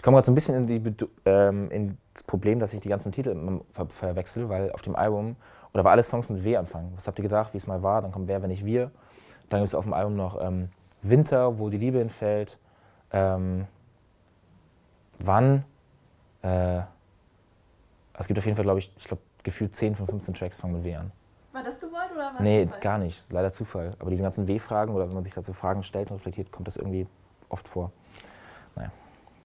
Ich komme gerade so ein bisschen in die, ähm, ins Problem, dass ich die ganzen Titel ver verwechsel, weil auf dem Album, oder weil alle Songs mit W anfangen. Was habt ihr gedacht, wie es mal war? Dann kommt Wer, wenn nicht wir. Dann gibt es auf dem Album noch ähm, Winter, wo die Liebe hinfällt. Ähm, wann? Äh, also es gibt auf jeden Fall, glaube ich, ich glaube, gefühlt 10 von 15 Tracks fangen mit W an. War das gewollt oder was? Nee, Zufall? gar nicht. Leider Zufall. Aber diese ganzen W-Fragen oder wenn man sich dazu Fragen stellt und reflektiert, kommt das irgendwie oft vor. Naja.